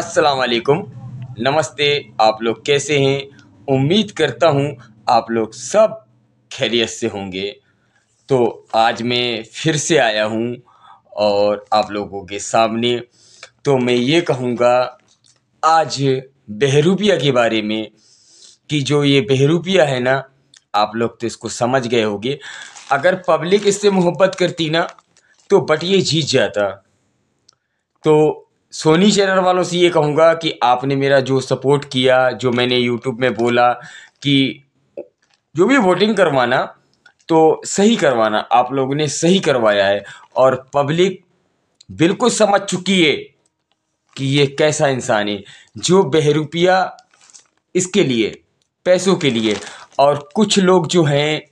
अस्सलाम नमस्ते आप लोग कैसे हैं उम्मीद करता हूँ आप लोग सब खैरियत से होंगे तो आज मैं फिर से आया हूँ और आप लोगों के सामने तो मैं ये कहूँगा आज बहरूपिया के बारे में कि जो ये बहरूपिया है ना आप लोग तो इसको समझ गए होंगे अगर पब्लिक इससे मोहब्बत करती ना तो बट ये जीत जाता तो सोनी चैनल वालों से ये कहूँगा कि आपने मेरा जो सपोर्ट किया जो मैंने यूट्यूब में बोला कि जो भी वोटिंग करवाना तो सही करवाना आप लोगों ने सही करवाया है और पब्लिक बिल्कुल समझ चुकी है कि ये कैसा इंसान है जो बहरूपिया इसके लिए पैसों के लिए और कुछ लोग जो हैं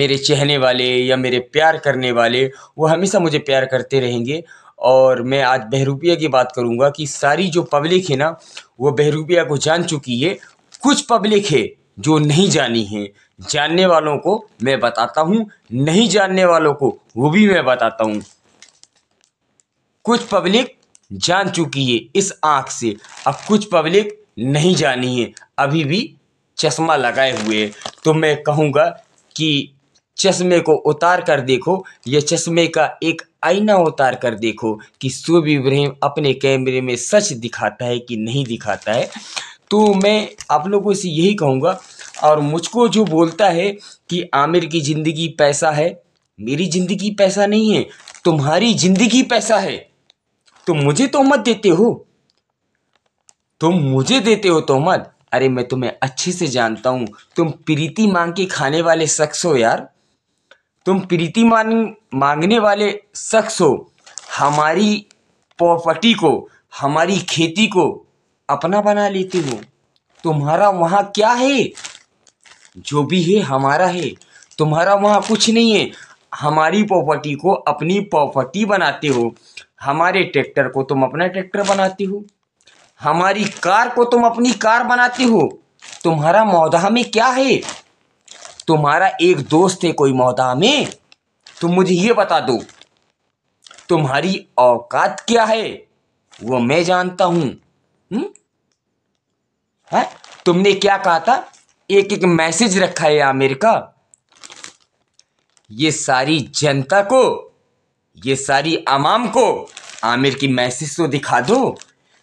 मेरे चहने वाले या मेरे प्यार करने वाले वो हमेशा मुझे प्यार करते रहेंगे और मैं आज बहरूपिया की बात करूँगा कि सारी जो पब्लिक है ना वो बहरूपिया को जान चुकी है कुछ पब्लिक है जो नहीं जानी है जानने वालों को मैं बताता हूँ नहीं जानने वालों को वो भी मैं बताता हूँ कुछ पब्लिक जान चुकी है इस आँख से अब कुछ पब्लिक नहीं जानी है अभी भी चश्मा लगाए हुए तो मैं कहूँगा कि चश्मे को उतार कर देखो या चश्मे का एक आईना उतार कर देखो कि शुभ इब्राहिम अपने कैमरे में सच दिखाता है कि नहीं दिखाता है तो मैं आप लोगों से यही कहूँगा और मुझको जो बोलता है कि आमिर की ज़िंदगी पैसा है मेरी ज़िंदगी पैसा नहीं है तुम्हारी ज़िंदगी पैसा है तो मुझे तोहमत देते हो तुम मुझे देते हो तोहमत अरे मैं तुम्हें अच्छे से जानता हूँ तुम प्रीति मांग के खाने वाले शख्स हो यार तुम प्रीति मांग मांगने वाले शख्स हो हमारी प्रॉपर्टी को हमारी खेती को अपना बना लेते हो तुम्हारा वहाँ क्या है जो भी है हमारा है तुम्हारा वहाँ कुछ नहीं है हमारी प्रॉपर्टी को अपनी प्रॉपर्टी बनाते हो हमारे ट्रैक्टर को तुम अपना ट्रैक्टर बनाते हो हमारी कार को तुम अपनी कार बनाते हो तुम्हारा मौदा में क्या है तुम्हारा एक दोस्त है कोई मोहता में तुम मुझे ये बता दो तुम्हारी औकात क्या है वो मैं जानता हम्म? है? तुमने क्या कहा था एक एक मैसेज रखा है आमिर का ये सारी जनता को ये सारी आमाम को आमिर की मैसेज तो दिखा दो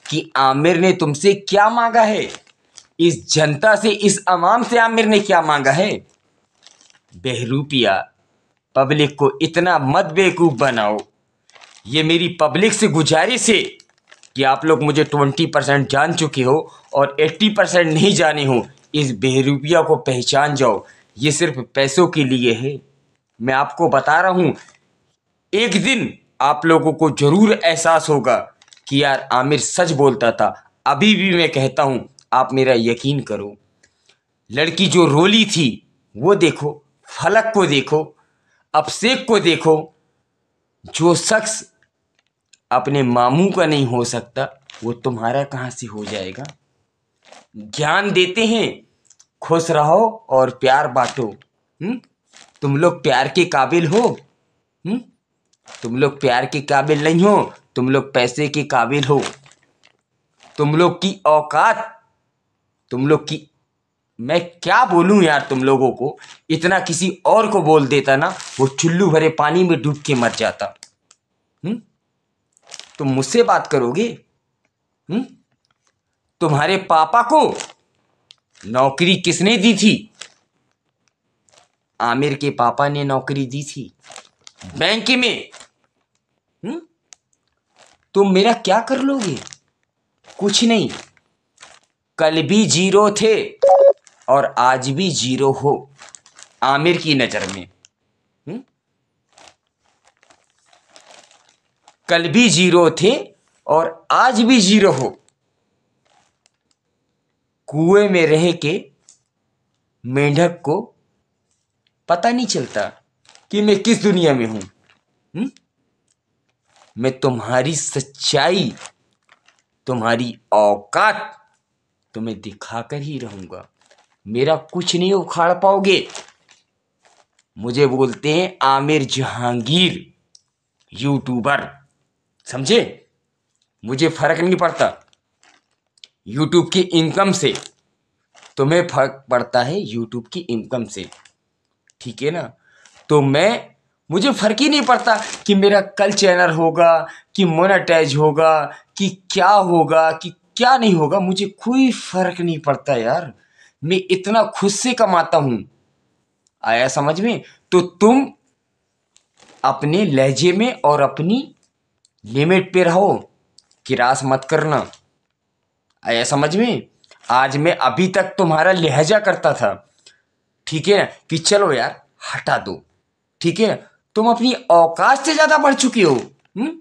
कि आमिर ने तुमसे क्या मांगा है इस जनता से इस अमाम से आमिर ने क्या मांगा है बहरूपिया पब्लिक को इतना मत बेवकूफ़ बनाओ ये मेरी पब्लिक से गुजारिश है कि आप लोग मुझे ट्वेंटी परसेंट जान चुके हो और एट्टी परसेंट नहीं जाने हो इस बहरूपिया को पहचान जाओ ये सिर्फ पैसों के लिए है मैं आपको बता रहा हूँ एक दिन आप लोगों को ज़रूर एहसास होगा कि यार आमिर सच बोलता था अभी भी मैं कहता हूँ आप मेरा यकीन करो लड़की जो रोली थी वो देखो फलक को देखो अपसेक को देखो जो शख्स अपने मामू का नहीं हो सकता वो तुम्हारा कहाँ से हो जाएगा ज्ञान देते हैं खुश रहो और प्यार बांटो हम्म? तुम लोग प्यार के काबिल हो हुँ? हम्म? तुम लोग प्यार के काबिल नहीं हो तुम लोग पैसे के काबिल हो तुम लोग की औकात तुम लोग की मैं क्या बोलूं यार तुम लोगों को इतना किसी और को बोल देता ना वो चुल्लू भरे पानी में डूब के मर जाता हुँ? तुम मुझसे बात करोगे हुँ? तुम्हारे पापा को नौकरी किसने दी थी आमिर के पापा ने नौकरी दी थी बैंक में हुँ? तुम मेरा क्या कर लोगे कुछ नहीं कल भी जीरो थे और आज भी जीरो हो आमिर की नज़र में हम्म? कल भी जीरो थे और आज भी जीरो हो कुएं में रह के मेंढक को पता नहीं चलता कि मैं किस दुनिया में हूं हम्म? मैं तुम्हारी सच्चाई तुम्हारी औकात तुम्हें दिखाकर ही रहूंगा मेरा कुछ नहीं उखाड़ पाओगे मुझे बोलते हैं आमिर जहांगीर यूट्यूबर समझे मुझे फर्क नहीं पड़ता यूट्यूब की इनकम से तुम्हें फर्क पड़ता है यूट्यूब की इनकम से ठीक है ना तो मैं मुझे फ़र्क ही नहीं पड़ता कि मेरा कल चैनल होगा कि मोनाटाइज होगा कि क्या होगा कि क्या नहीं होगा मुझे कोई फ़र्क नहीं पड़ता यार मैं इतना खुद से कमाता हूं आया समझ में तो तुम अपने लहजे में और अपनी लिमिट पे रहो किरास मत करना आया समझ में आज मैं अभी तक तुम्हारा लहजा करता था ठीक है कि चलो यार हटा दो ठीक है तुम अपनी औकात से ज़्यादा बढ़ चुकी हो हम्म?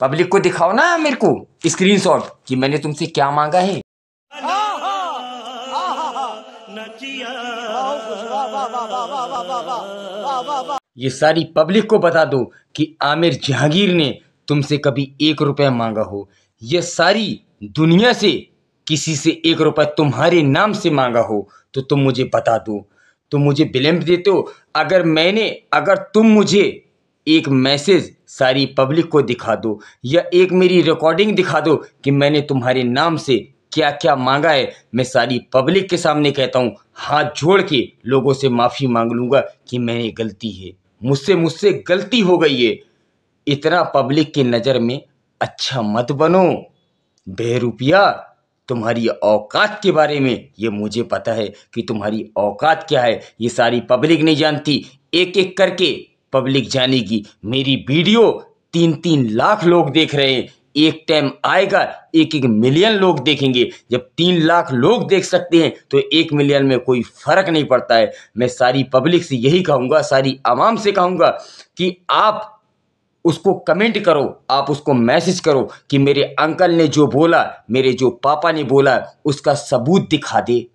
पब्लिक को दिखाओ ना मेरे को स्क्रीनशॉट कि मैंने तुमसे क्या मांगा है ये सारी पब्लिक को बता दो कि आमिर जहांगीर ने तुमसे कभी एक रुपया मांगा हो यह सारी दुनिया से किसी से एक रुपया तुम्हारे नाम से मांगा हो तो तुम मुझे बता दो तुम मुझे बिलम्ब देते हो अगर मैंने अगर तुम मुझे एक मैसेज सारी पब्लिक को दिखा दो या एक मेरी रिकॉर्डिंग दिखा दो कि मैंने तुम्हारे नाम से क्या क्या मांगा है मैं सारी पब्लिक के सामने कहता हूँ हाथ जोड़ के लोगों से माफ़ी मांग लूँगा कि मैंने गलती है मुझसे मुझसे गलती हो गई है इतना पब्लिक की नज़र में अच्छा मत बनो बेरूपिया तुम्हारी औकात के बारे में ये मुझे पता है कि तुम्हारी औकात क्या है ये सारी पब्लिक नहीं जानती एक एक करके पब्लिक जानेगी मेरी वीडियो तीन तीन लाख लोग देख रहे हैं एक टाइम आएगा एक एक मिलियन लोग देखेंगे जब तीन लाख लोग देख सकते हैं तो एक मिलियन में कोई फ़र्क नहीं पड़ता है मैं सारी पब्लिक से यही कहूँगा सारी आवाम से कहूँगा कि आप उसको कमेंट करो आप उसको मैसेज करो कि मेरे अंकल ने जो बोला मेरे जो पापा ने बोला उसका सबूत दिखा दे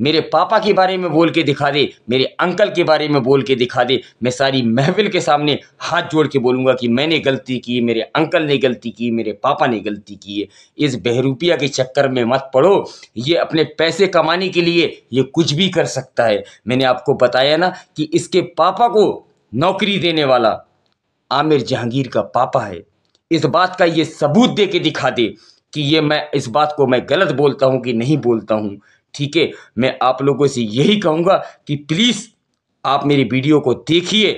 मेरे पापा के बारे में बोल के दिखा दे मेरे अंकल के बारे में बोल के दिखा दे मैं सारी महफिल के सामने हाथ जोड़ के बोलूँगा कि मैंने गलती की मेरे अंकल ने गलती की मेरे पापा ने गलती की है इस बहरूपिया के चक्कर में मत पड़ो ये अपने पैसे कमाने के लिए ये कुछ भी कर सकता है मैंने आपको बताया ना कि इसके पापा को नौकरी देने वाला आमिर जहांगीर का पापा है इस बात का ये सबूत दे के दिखा दे कि ये मैं इस बात को मैं गलत बोलता हूँ कि नहीं बोलता हूँ ठीक है मैं आप लोगों से यही कहूँगा कि प्लीज़ आप मेरी वीडियो को देखिए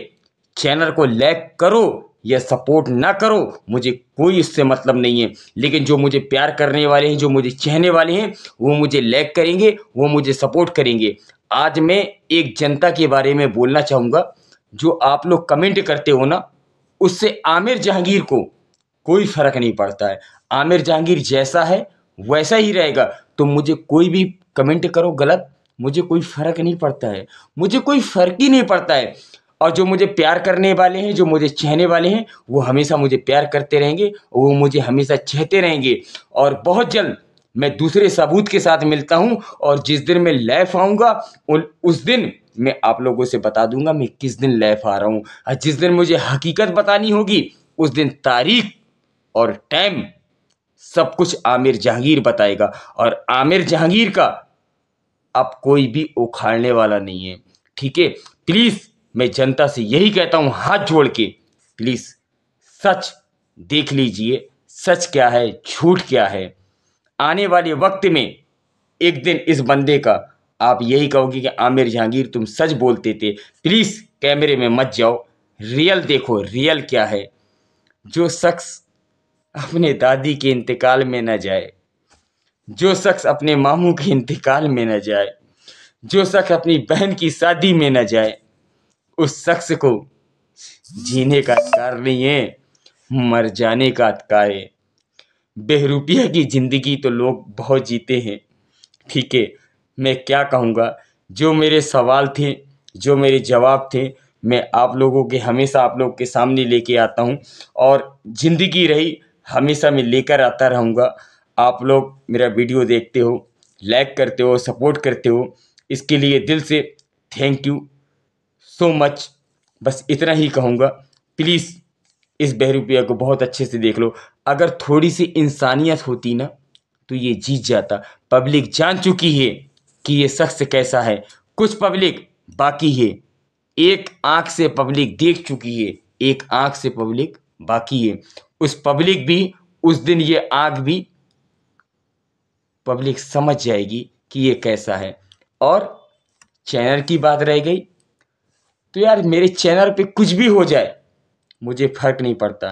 चैनल को लाइक करो या सपोर्ट ना करो मुझे कोई इससे मतलब नहीं है लेकिन जो मुझे प्यार करने वाले हैं जो मुझे चहने वाले हैं वो मुझे लाइक करेंगे वो मुझे सपोर्ट करेंगे आज मैं एक जनता के बारे में बोलना चाहूँगा जो आप लोग कमेंट करते हो ना उससे आमिर जहांगीर को कोई फ़र्क नहीं पड़ता है आमिर जहांगीर जैसा है वैसा ही रहेगा तो मुझे कोई भी कमेंट करो गलत मुझे कोई फ़र्क नहीं पड़ता है मुझे कोई फ़र्क ही नहीं पड़ता है और जो मुझे प्यार करने वाले हैं जो मुझे चहने वाले हैं वो हमेशा मुझे प्यार करते रहेंगे वो मुझे हमेशा चहते रहेंगे और बहुत जल्द मैं दूसरे सबूत के साथ मिलता हूँ और जिस दिन मैं लाइफ आऊँगा उस दिन मैं आप लोगों से बता दूंगा मैं किस दिन लाइफ आ रहा हूँ और जिस दिन मुझे हकीकत बतानी होगी उस दिन तारीख और टाइम सब कुछ आमिर जहांगीर बताएगा और आमिर जहांगीर का अब कोई भी उखाड़ने वाला नहीं है ठीक है प्लीज़ मैं जनता से यही कहता हूँ हाथ जोड़ के प्लीज़ सच देख लीजिए सच क्या है झूठ क्या है आने वाले वक्त में एक दिन इस बंदे का आप यही कहोगे कि आमिर जहांगीर तुम सच बोलते थे प्लीज़ कैमरे में मत जाओ रियल देखो रियल क्या है जो शख्स अपने दादी के इंतकाल में न जाए जो शख्स अपने मामू के इंतकाल में न जाए जो शख्स अपनी बहन की शादी में न जाए उस शख्स को जीने का अधिकार नहीं है मर जाने का अधिकार है बेहरूपिया की ज़िंदगी तो लोग बहुत जीते हैं ठीक है मैं क्या कहूँगा जो मेरे सवाल थे जो मेरे जवाब थे मैं आप लोगों के हमेशा आप लोग के सामने लेके आता हूँ और ज़िंदगी रही हमेशा मैं लेकर आता रहूँगा आप लोग मेरा वीडियो देखते हो लाइक करते हो सपोर्ट करते हो इसके लिए दिल से थैंक यू सो मच बस इतना ही कहूँगा प्लीज़ इस बहरूपिया को बहुत अच्छे से देख लो अगर थोड़ी सी इंसानियत होती ना तो ये जीत जाता पब्लिक जान चुकी है कि ये शख्स कैसा है कुछ पब्लिक बाकी है एक आंख से पब्लिक देख चुकी है एक आंख से पब्लिक बाकी है उस पब्लिक भी उस दिन ये आग भी पब्लिक समझ जाएगी कि ये कैसा है और चैनल की बात रह गई तो यार मेरे चैनल पे कुछ भी हो जाए मुझे फ़र्क नहीं पड़ता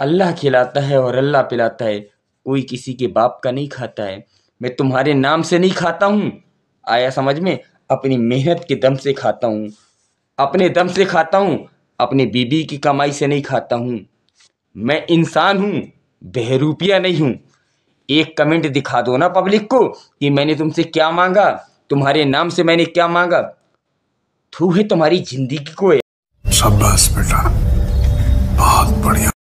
अल्लाह खिलाता है और अल्लाह पिलाता है कोई किसी के बाप का नहीं खाता है मैं तुम्हारे नाम से नहीं खाता हूँ आया समझ में अपनी मेहनत के दम से खाता हूँ अपने दम से खाता हूँ अपनी बीबी की कमाई से नहीं खाता हूँ मैं इंसान हूँ बहरूपिया नहीं हूँ एक कमेंट दिखा दो ना पब्लिक को कि मैंने तुमसे क्या मांगा तुम्हारे नाम से मैंने क्या मांगा तू है तुम्हारी जिंदगी को बेटा बहुत बढ़िया